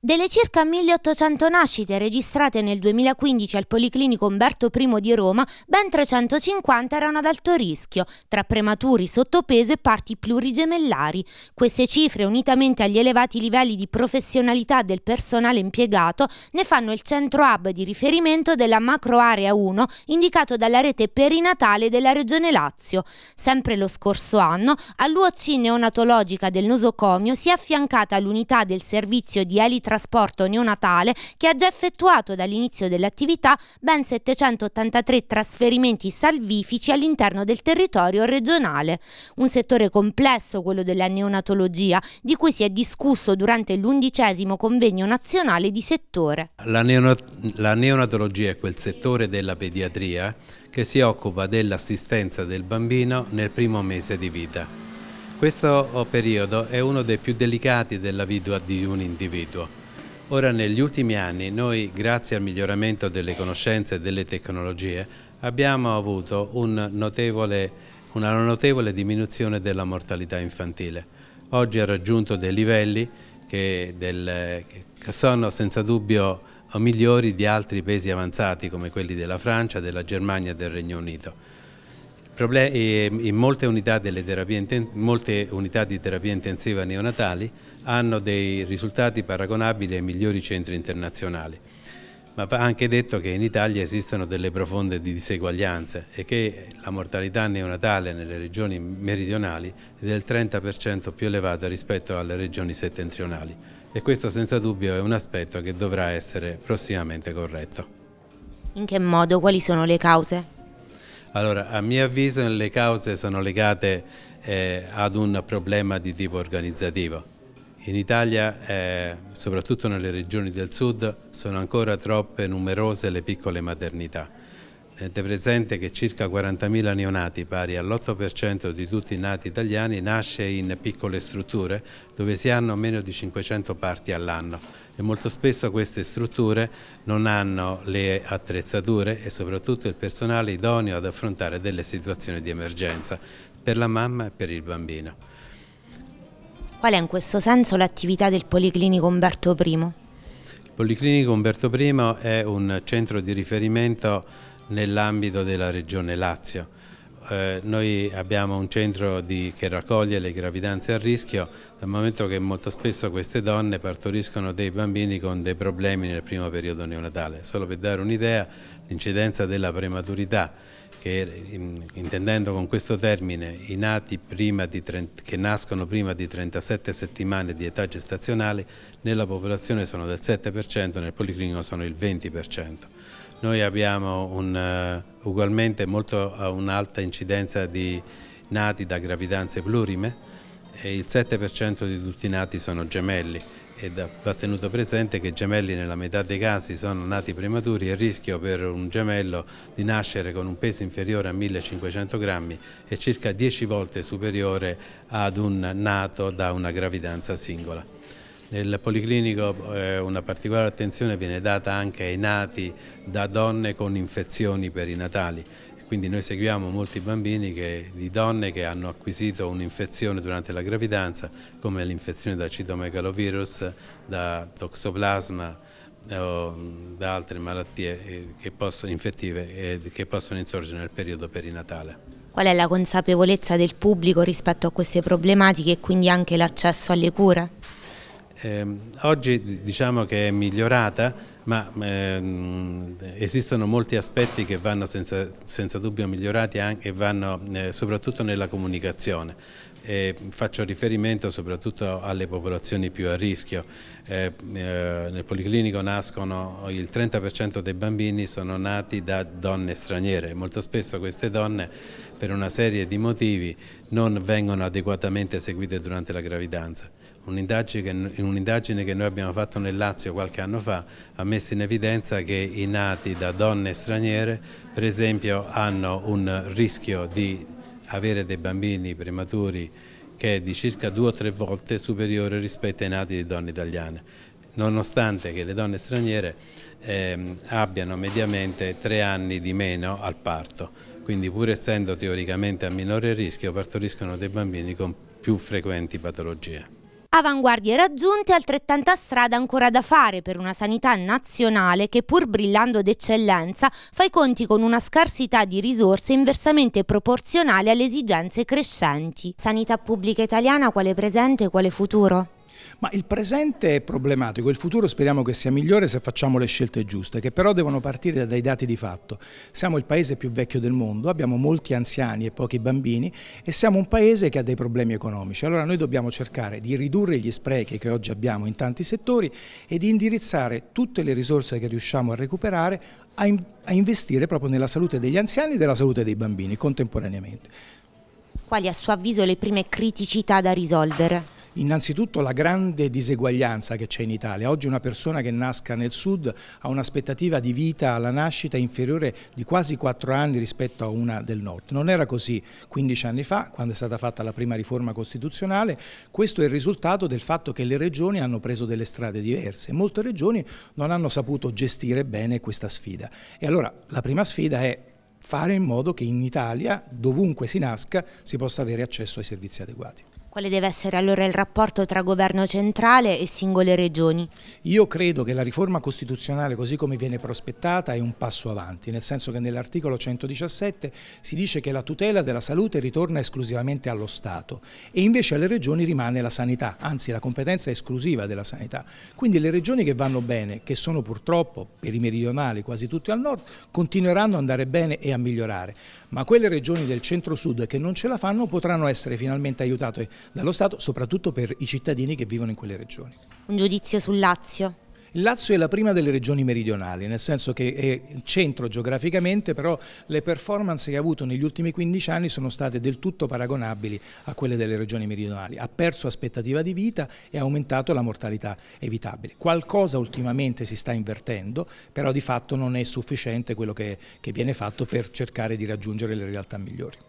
Delle circa 1800 nascite registrate nel 2015 al Policlinico Umberto I di Roma, ben 350 erano ad alto rischio, tra prematuri, sottopeso e parti plurigemellari. Queste cifre, unitamente agli elevati livelli di professionalità del personale impiegato, ne fanno il centro hub di riferimento della macroarea 1, indicato dalla rete perinatale della Regione Lazio. Sempre lo scorso anno, all'UOC neonatologica del nosocomio si è affiancata l'unità del servizio di alita trasporto neonatale che ha già effettuato dall'inizio dell'attività ben 783 trasferimenti salvifici all'interno del territorio regionale. Un settore complesso quello della neonatologia di cui si è discusso durante l'undicesimo convegno nazionale di settore. La, neonat la neonatologia è quel settore della pediatria che si occupa dell'assistenza del bambino nel primo mese di vita. Questo periodo è uno dei più delicati della vita di un individuo Ora negli ultimi anni noi grazie al miglioramento delle conoscenze e delle tecnologie abbiamo avuto un notevole, una notevole diminuzione della mortalità infantile. Oggi ha raggiunto dei livelli che, del, che sono senza dubbio migliori di altri paesi avanzati come quelli della Francia, della Germania e del Regno Unito in molte unità, molte unità, di terapia intensiva neonatali hanno dei risultati paragonabili ai migliori centri internazionali, ma va anche detto che in Italia esistono delle profonde diseguaglianze e che la mortalità neonatale nelle regioni meridionali è del 30% più elevata rispetto alle regioni settentrionali e questo senza dubbio è un aspetto che dovrà essere prossimamente corretto. In che modo? Quali sono le cause? Allora, a mio avviso le cause sono legate eh, ad un problema di tipo organizzativo. In Italia, eh, soprattutto nelle regioni del sud, sono ancora troppe numerose le piccole maternità Tenete presente che circa 40.000 neonati, pari all'8% di tutti i nati italiani, nasce in piccole strutture dove si hanno meno di 500 parti all'anno e molto spesso queste strutture non hanno le attrezzature e soprattutto il personale idoneo ad affrontare delle situazioni di emergenza per la mamma e per il bambino. Qual è in questo senso l'attività del Policlinico Umberto I? Il Policlinico Umberto I è un centro di riferimento nell'ambito della regione Lazio. Eh, noi abbiamo un centro di, che raccoglie le gravidanze a rischio dal momento che molto spesso queste donne partoriscono dei bambini con dei problemi nel primo periodo neonatale. Solo per dare un'idea, l'incidenza della prematurità che intendendo con questo termine i nati di, che nascono prima di 37 settimane di età gestazionale nella popolazione sono del 7%, nel policlinico sono il 20%. Noi abbiamo un, uh, ugualmente molto, uh, un'alta incidenza di nati da gravidanze plurime e il 7% di tutti i nati sono gemelli e va tenuto presente che i gemelli nella metà dei casi sono nati prematuri e il rischio per un gemello di nascere con un peso inferiore a 1500 grammi è circa 10 volte superiore ad un nato da una gravidanza singola. Nel Policlinico eh, una particolare attenzione viene data anche ai nati da donne con infezioni perinatali, quindi noi seguiamo molti bambini che, di donne che hanno acquisito un'infezione durante la gravidanza come l'infezione da citomegalovirus, da toxoplasma eh, o mm, da altre malattie eh, che possono, infettive che possono insorgere nel periodo perinatale. Qual è la consapevolezza del pubblico rispetto a queste problematiche e quindi anche l'accesso alle cure? Eh, oggi diciamo che è migliorata, ma ehm, esistono molti aspetti che vanno senza, senza dubbio migliorati e vanno eh, soprattutto nella comunicazione. E faccio riferimento soprattutto alle popolazioni più a rischio. Eh, eh nel Policlinico nascono il 30% dei bambini sono nati da donne straniere. Molto spesso queste donne per una serie di motivi non vengono adeguatamente seguite durante la gravidanza. Un'indagine che, noi abbiamo fatto nel Lazio qualche anno fa ha messo in evidenza che i nati da donne straniere per esempio hanno un rischio di avere dei bambini prematuri che è di circa due o tre volte superiore rispetto ai nati di donne italiane nonostante che le donne straniere eh, abbiano mediamente tre anni di meno al parto, quindi pur essendo teoricamente a minore rischio partoriscono dei bambini con più frequenti patologie. Avanguardie raggiunte, altrettanta strada ancora da fare per una sanità nazionale che pur brillando d'eccellenza fa i conti con una scarsità di risorse inversamente proporzionale alle esigenze crescenti. Sanità pubblica italiana quale presente e quale futuro? Ma il presente è problematico, il futuro speriamo che sia migliore se facciamo le scelte giuste, che però devono partire dai dati di fatto. Siamo il paese più vecchio del mondo, abbiamo molti anziani e pochi bambini e siamo un paese che ha dei problemi economici. Allora noi dobbiamo cercare di ridurre gli sprechi che oggi abbiamo in tanti settori e di indirizzare tutte le risorse che riusciamo a recuperare a, in a investire proprio nella salute degli anziani e della salute dei bambini contemporaneamente. Quali a suo avviso le prime criticità da risolvere? Innanzitutto la grande diseguaglianza che c'è in Italia. Oggi una persona che nasca nel sud ha un'aspettativa di vita alla nascita inferiore di quasi 4 anni rispetto a una del nord. Non era così 15 anni fa, quando è stata fatta la prima riforma costituzionale. Questo è il risultato del fatto che le regioni hanno preso delle strade diverse. Molte regioni non hanno saputo gestire bene questa sfida. E allora la prima sfida è fare in modo che in Italia, dovunque si nasca, si possa avere accesso ai servizi adeguati. Quale deve essere allora il rapporto tra governo centrale e singole regioni? Io credo che la riforma costituzionale così come viene prospettata è un passo avanti, nel senso che nell'articolo 117 si dice che la tutela della salute ritorna esclusivamente allo Stato e invece alle regioni rimane la sanità, anzi la competenza esclusiva della sanità. Quindi le regioni che vanno bene, che sono purtroppo per i meridionali quasi tutte al nord, continueranno ad andare bene e a migliorare, ma quelle regioni del centro-sud che non ce la fanno potranno essere finalmente aiutate dallo Stato, soprattutto per i cittadini che vivono in quelle regioni. Un giudizio sul Lazio? Il Lazio è la prima delle regioni meridionali, nel senso che è il centro geograficamente, però le performance che ha avuto negli ultimi 15 anni sono state del tutto paragonabili a quelle delle regioni meridionali. Ha perso aspettativa di vita e ha aumentato la mortalità evitabile. Qualcosa ultimamente si sta invertendo, però di fatto non è sufficiente quello che, che viene fatto per cercare di raggiungere le realtà migliori.